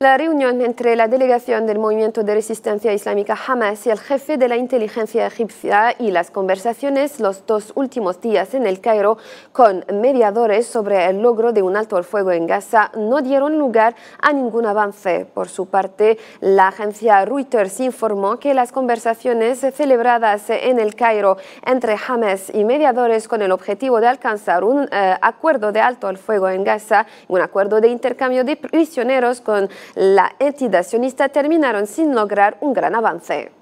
La reunión entre la delegación del movimiento de resistencia islámica Hamas y el jefe de la inteligencia egipcia y las conversaciones los dos últimos días en el Cairo con mediadores sobre el logro de un alto al fuego en Gaza no dieron lugar a ningún avance. Por su parte, la agencia Reuters informó que las conversaciones celebradas en el Cairo entre Hamas y mediadores con el objetivo de alcanzar un eh, acuerdo de alto al fuego en Gaza, un acuerdo de intercambio de prisioneros con la entidad terminaron sin lograr un gran avance.